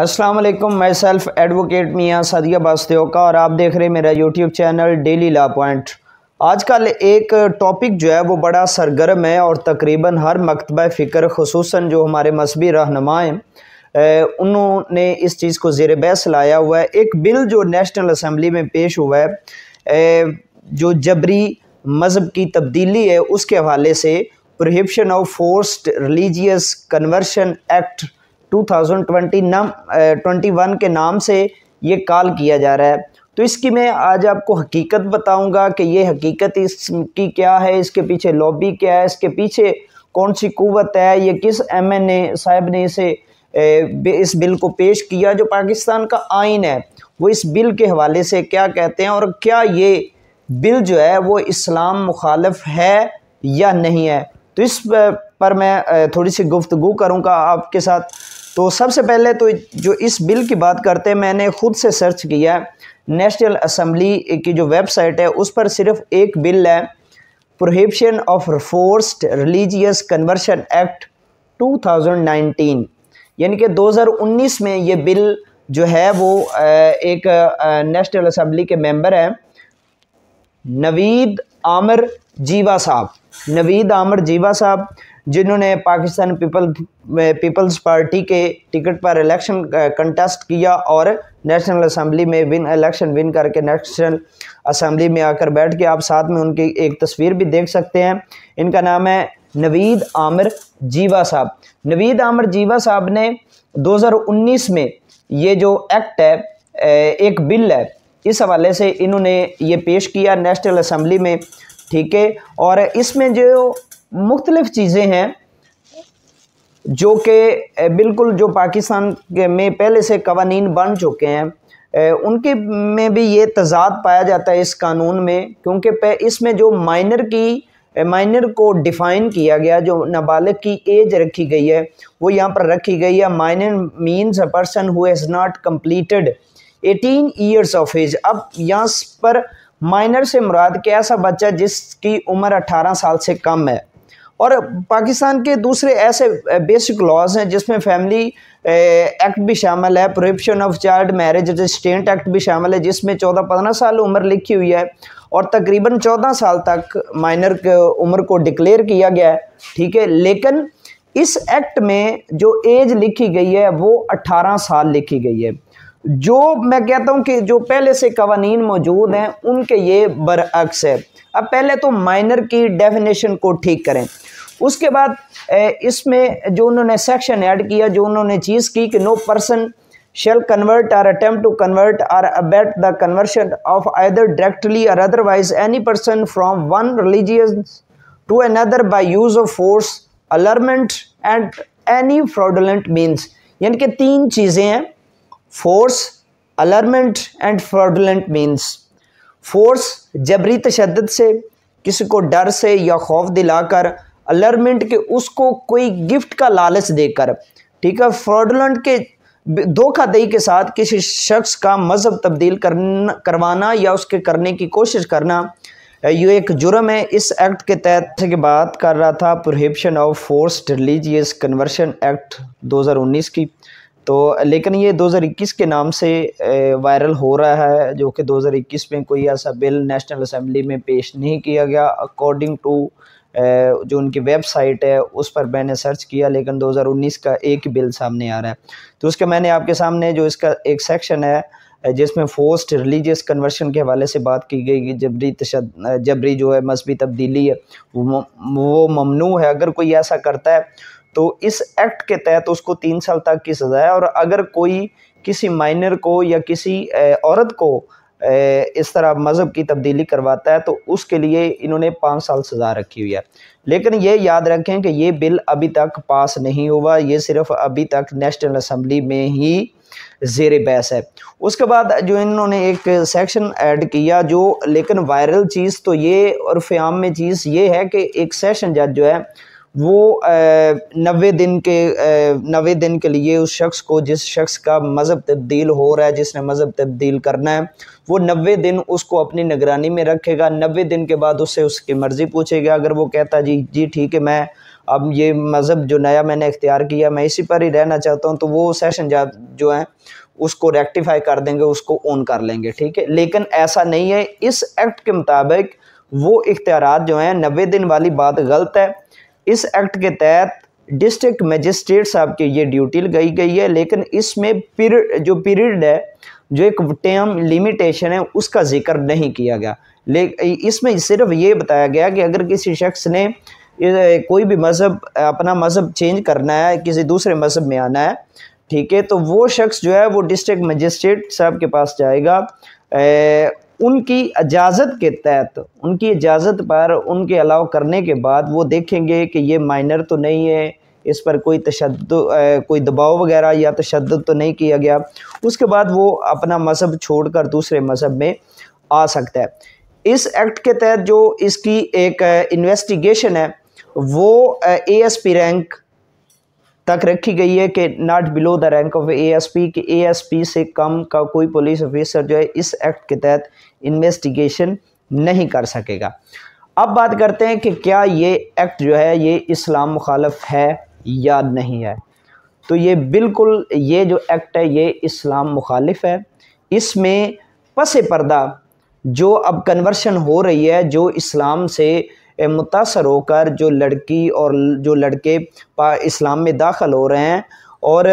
अस्सलाम वालेकुम मैं सेल्फ एडवोकेट मियाँ सदिया बास्त्योका और आप देख रहे हैं मेरा YouTube channel daily law point आजकल एक टॉपिक जो है वो बड़ा सरगर्म है और तकरीबन हर मकतब फ़िक्र खसूस जो हमारे मजहबी रहनमा हैं उन्होंने इस चीज़ को जेर बहस लाया हुआ है एक बिल जो नेशनल असम्बली में पेश हुआ है ए, जो जबरी मज़हब की तब्दीली है उसके हवाले से prohibition of forced religious conversion act 2020 नाम ट्वेंटी वन के नाम से ये कॉल किया जा रहा है तो इसकी मैं आज आपको हकीकत बताऊंगा कि ये हकीकत इसकी क्या है इसके पीछे लॉबी क्या है इसके पीछे कौन सी कुवत है ये किस एम एन ए साहब ने इसे इस बिल को पेश किया जो पाकिस्तान का आइन है वो इस बिल के हवाले से क्या कहते हैं और क्या ये बिल जो है वो इस्लाम मुखालफ है या नहीं है तो इस पर मैं थोड़ी सी गुफ्तु करूँगा आपके साथ तो सबसे पहले तो जो इस बिल की बात करते हैं मैंने खुद से सर्च किया नेशनल असम्बली की जो वेबसाइट है उस पर सिर्फ एक बिल है prohibition of forced religious conversion act 2019 यानी कि 2019 में ये बिल जो है वो एक नेशनल असम्बली के मेंबर हैं नवीद आमर जीवा साहब नवीद आमर जीवा साहब जिन्होंने पाकिस्तान पीपल पीपल्स पार्टी के टिकट पर इलेक्शन कंटेस्ट किया और नेशनल असम्बली में विन इलेक्शन विन करके नेशनल असम्बली में आकर बैठ के आप साथ में उनकी एक तस्वीर भी देख सकते हैं इनका नाम है नवीद आमिर जीवा साहब नवीद आमिर जीवा साहब ने 2019 में ये जो एक्ट है एक बिल है इस हवाले से इन्होंने ये पेश किया नेशनल असम्बली में ठीक है और इसमें जो मुख्तलिफ़ चीज़ें हैं जो कि बिल्कुल जो पाकिस्तान में पहले से कवानी बन चुके हैं उनके में भी ये तजाद पाया जाता है इस कानून में क्योंकि इसमें जो माइनर की माइनर को डिफ़ाइन किया गया जो नाबालिग की एज रखी गई है वो यहाँ पर रखी गई है minor means a person who has not completed eighteen years of age अब यहाँ पर माइनर से मुराद कैसा ऐसा बच्चा जिसकी उम्र अट्ठारह साल से कम है और पाकिस्तान के दूसरे ऐसे बेसिक लॉज हैं जिसमें फैमिली एक्ट भी शामिल है prohibition of child marriage restraint act भी शामिल है जिसमें चौदह पंद्रह साल उम्र लिखी हुई है और तकरीबन चौदह साल तक माइनर उम्र को डिक्लेयर किया गया है ठीक है लेकिन इस एक्ट में जो एज लिखी गई है वो अट्ठारह साल लिखी गई है जो मैं कहता हूं कि जो पहले से कवानीन मौजूद हैं उनके ये बरअक्स है अब पहले तो माइनर की डेफिनेशन को ठीक करें उसके बाद इसमें जो उन्होंने सेक्शन ऐड किया जो उन्होंने चीज़ की कि no person shall convert or attempt to convert or abet the conversion of other directly और otherwise any person from one religious to other by use of force allurement and any fraudulent means यानी कि तीन चीज़ें हैं force allurement and fraudulent means force जबरी तशद से किसी को डर से या खौफ दिलाकर अलर्मेंट के उसको कोई गिफ्ट का लालच देकर ठीक है फ्रॉडुलेंट के धोखादही के साथ किसी शख्स का मज़हब तब्दील करना करवाना या उसके करने की कोशिश करना ये एक जुर्म है इस एक्ट के तहत के बात कर रहा था prohibition of force religious conversion act 2019 की तो लेकिन ये 2021 के नाम से वायरल हो रहा है जो कि 2021 में कोई ऐसा बिल नेशनल असम्बली में पेश नहीं किया गया अकॉर्डिंग टू जो उनकी वेबसाइट है उस पर मैंने सर्च किया लेकिन 2019 का एक बिल सामने आ रहा है तो उसके मैंने आपके सामने जो इसका एक सेक्शन है जिसमें फोस्ट रिलीजियस कन्वर्शन के हवाले से बात की गई कि जबरी तशद जबरी जो है मजहबी तब्दीली है वो, वो ममनू है अगर कोई ऐसा करता है तो इस एक्ट के तहत उसको तीन साल तक की सज़ा है और अगर कोई किसी माइनर को या किसी औरत को इस तरह मज़हब की तब्दीली करवाता है तो उसके लिए इन्होंने पाँच साल सज़ा रखी हुई है लेकिन ये याद रखें कि ये बिल अभी तक पास नहीं हुआ ये सिर्फ अभी तक नेशनल असम्बली में ही जेर बहस है उसके बाद जो इन्होंने एक सेक्शन ऐड किया जो लेकिन वायरल चीज़ तो ये और फ़्याम में चीज़ ये है कि एक सेशन जज जो है वो नबे दिन के नवे दिन के लिए उस शख्स को जिस शख्स का मज़हब तब्दील हो रहा है जिसने मज़हब तब्दील करना है वो नबे दिन उसको अपनी निगरानी में रखेगा नबे दिन के बाद उससे उसकी मर्ज़ी पूछेगा अगर वो कहता जी जी ठीक है मैं अब ये मज़हब जो नया मैंने इख्तियार किया मैं इसी पर ही रहना चाहता हूँ तो वो सेशन जो है उसको रेक्टिफाई कर देंगे उसको ऑन कर लेंगे ठीक है लेकिन ऐसा नहीं है इस एक्ट के मुताबिक वो इख्तियार जो हैं नबे दिन वाली बात गलत है इस एक्ट के तहत डिस्ट्रिक्ट मजिस्ट्रेट साहब की ये ड्यूटी लगाई गई है लेकिन इसमें पीरियड जो पीरियड है जो एक टर्म लिमिटेशन है उसका जिक्र नहीं किया गया ले इसमें सिर्फ ये बताया गया कि अगर किसी शख्स ने कोई भी मज़हब अपना मज़हब चेंज करना है किसी दूसरे मज़हब में आना है ठीक है तो वो शख्स जो है वो डिस्ट्रिक्ट मजिस्ट्रेट साहब के पास जाएगा उनकी इजाज़त के तहत उनकी इजाज़त पर उनके अलाव करने के बाद वो देखेंगे कि ये माइनर तो नहीं है इस पर कोई तशद कोई दबाव वगैरह या तशद तो नहीं किया गया उसके बाद वो अपना मज़हब छोड़ कर दूसरे मज़हब में आ सकता है इस एक्ट के तहत जो इसकी एक इन्वेस्टिगेशन है वो ए एस पी रैंक तक रखी गई है कि not below the rank of ASP कि एएसपी से कम का कोई पुलिस ऑफिसर जो है इस एक्ट के तहत इन्वेस्टिगेशन नहीं कर सकेगा अब बात करते हैं कि क्या ये एक्ट जो है ये इस्लाम मुखालफ है या नहीं है तो ये बिल्कुल ये जो एक्ट है ये इस्लाम मुखालिफ है इसमें पस पर्दा जो अब कन्वर्शन हो रही है जो इस्लाम से मुतासर होकर जो लड़की और जो लड़के इस्लाम में दाखिल हो रहे हैं और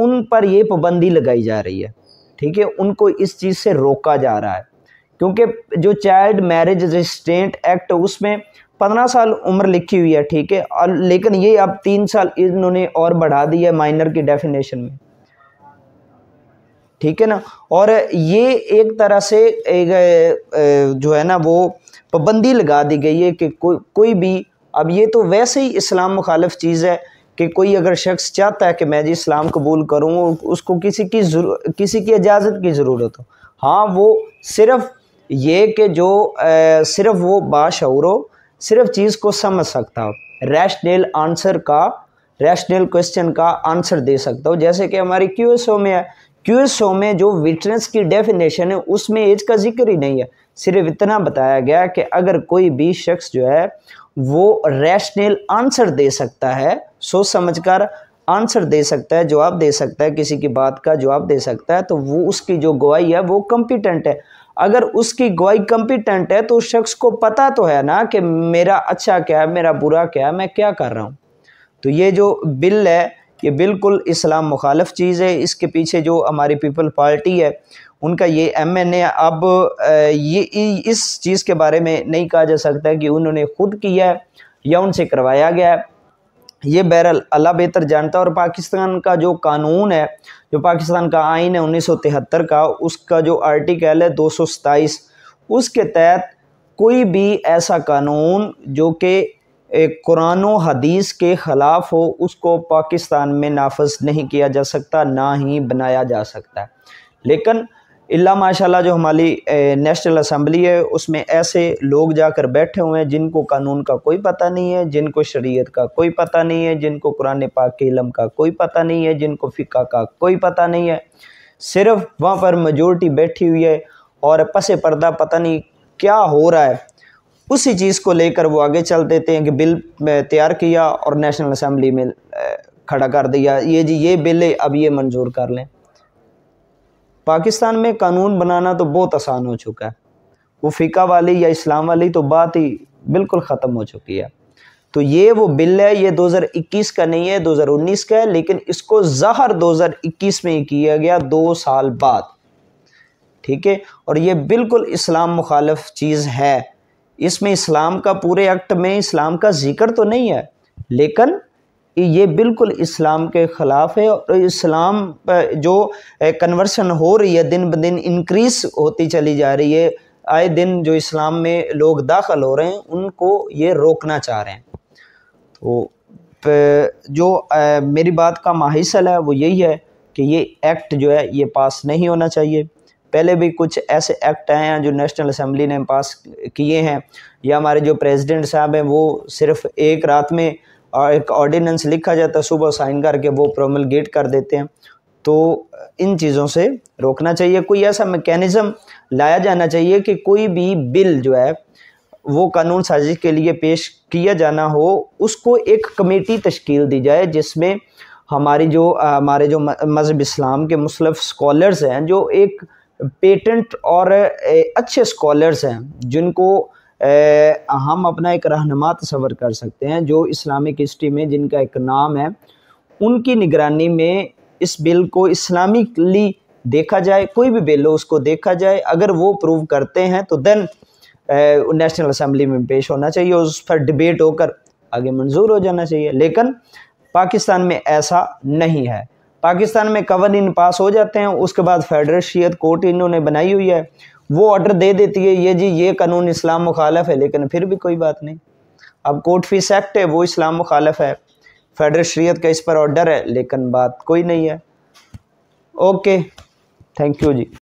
उन पर ये पाबंदी लगाई जा रही है ठीक है उनको इस चीज़ से रोका जा रहा है क्योंकि जो चाइल्ड मैरिज रजिस्टेंट एक्ट उसमें पंद्रह साल उम्र लिखी हुई है ठीक है और लेकिन ये अब तीन साल इन्होंने और बढ़ा दी है माइनर की डेफिनेशन में ठीक है ना और ये एक तरह से एक जो है ना वो पाबंदी लगा दी गई है कि कोई कोई भी अब ये तो वैसे ही इस्लाम मुखालफ चीज़ है कि कोई अगर शख्स चाहता है कि मैं जी इस्लाम कबूल करूँ उसको किसी की किसी की इजाज़त की ज़रूरत हो हाँ वो सिर्फ़ ये कि जो ए, सिर्फ वो बाशर हो सिर्फ चीज़ को समझ सकता हो रैशनल आंसर का रैशनल क्वेश्चन का आंसर दे सकता हो जैसे कि हमारी क्यू में है क्यू शो में जो विटनेस की डेफिनेशन है उसमें एज का जिक्र ही नहीं है सिर्फ इतना बताया गया कि अगर कोई भी शख्स जो है वो रैशनल आंसर दे सकता है सोच समझकर आंसर दे सकता है जवाब दे सकता है किसी की बात का जवाब दे सकता है तो वो उसकी जो गवाही है वो कम्पिटेंट है अगर उसकी गवाही कम्पिटेंट है तो उस शख्स को पता तो है ना कि मेरा अच्छा क्या है मेरा बुरा क्या है मैं क्या कर रहा हूँ तो ये जो बिल है ये बिल्कुल इस्लाम मुखालफ चीज़ है इसके पीछे जो हमारी पीपल पार्टी है उनका ये एम एन ए अब ये इस चीज़ के बारे में नहीं कहा जा सकता कि उन्होंने खुद किया है या उनसे करवाया गया है ये बहरल अल्लाह बेहतर जानता है और पाकिस्तान का जो कानून है जो पाकिस्तान का आइन है उन्नीस सौ तिहत्तर का उसका जो आर्टिकल है दो सौ सताईस उसके तहत कोई भी ऐसा कानून जो कि कुरान हदीस के ख़िलाफ़ हो उसको पाकिस्तान में नाफज नहीं किया जा सकता ना ही बनाया जा सकता है लेकिन इल्ला माशाल्लाह जो हमारी नेशनल असम्बली है उसमें ऐसे लोग जाकर बैठे हुए हैं जिनको कानून का कोई पता नहीं है जिनको शरीयत का कोई पता नहीं है जिनको कुरान पाक के इलम का कोई पता नहीं है जिनको फ़िका का कोई पता नहीं है सिर्फ वहाँ पर मजोरिटी बैठी हुई है और पसे पर्दा पता नहीं क्या हो रहा है उसी चीज़ को लेकर वो आगे चल देते हैं कि बिल तैयार किया और नेशनल असम्बली में खड़ा कर दिया ये जी ये बिल है अब ये मंजूर कर लें पाकिस्तान में कानून बनाना तो बहुत आसान हो चुका है वो फीका वाली या इस्लाम वाली तो बात ही बिल्कुल ख़त्म हो चुकी है तो ये वो बिल है ये 2021 का नहीं है 2019 का है लेकिन इसको जहर 2021 में ही किया गया दो साल बाद ठीक है और ये बिल्कुल इस्लाम मुखालफ चीज़ है इसमें इस्लाम का पूरे एक्ट में इस्लाम का जिक्र तो नहीं है लेकिन ये बिल्कुल इस्लाम के ख़िलाफ़ है और इस्लाम जो कन्वर्शन हो रही है दिन ब दिन इंक्रीज़ होती चली जा रही है आए दिन जो इस्लाम में लोग दाखिल हो रहे हैं उनको ये रोकना चाह रहे हैं तो जो मेरी बात का माहिसल है वो यही है कि ये एक्ट जो है ये पास नहीं होना चाहिए पहले भी कुछ ऐसे एक्ट आए हैं जो नेशनल असम्बली ने पास किए हैं या हमारे जो प्रेसिडेंट साहब हैं वो सिर्फ एक रात में और एक ऑर्डिनेंस लिखा जाता है सुबह साइन करके वो प्रोमलगेट कर देते हैं तो इन चीज़ों से रोकना चाहिए कोई ऐसा मेकेनिज़म लाया जाना चाहिए कि कोई भी बिल जो है वो कानून साजिश के लिए पेश किया जाना हो उसको एक कमेटी तश्कील दी जाए जिसमें हमारी जो हमारे जो मज़हब इस्लाम के मुसलफ स्कॉलर्स हैं जो एक पेटेंट और अच्छे स्कॉलर्स हैं जिनको हम अपना एक रहनुमा तस्वर कर सकते हैं जो इस्लामिक हिस्ट्री में जिनका एक नाम है उनकी निगरानी में इस बिल को इस्लामिकली देखा जाए कोई भी बिल हो उसको देखा जाए अगर वो प्रूव करते हैं तो देन नेशनल असम्बली में पेश होना चाहिए उस पर डिबेट होकर आगे मंजूर हो जाना चाहिए लेकिन पाकिस्तान में ऐसा नहीं है पाकिस्तान में इन पास हो जाते हैं उसके बाद फेडरेशियत कोर्ट इन्होंने बनाई हुई है वो ऑर्डर दे देती है ये जी ये कानून इस्लाम मुखालफ है लेकिन फिर भी कोई बात नहीं अब कोर्ट फीस एक्ट है वो इस्लाम मुखालफ है फेडरेशरीत का इस पर ऑर्डर है लेकिन बात कोई नहीं है ओके थैंक यू जी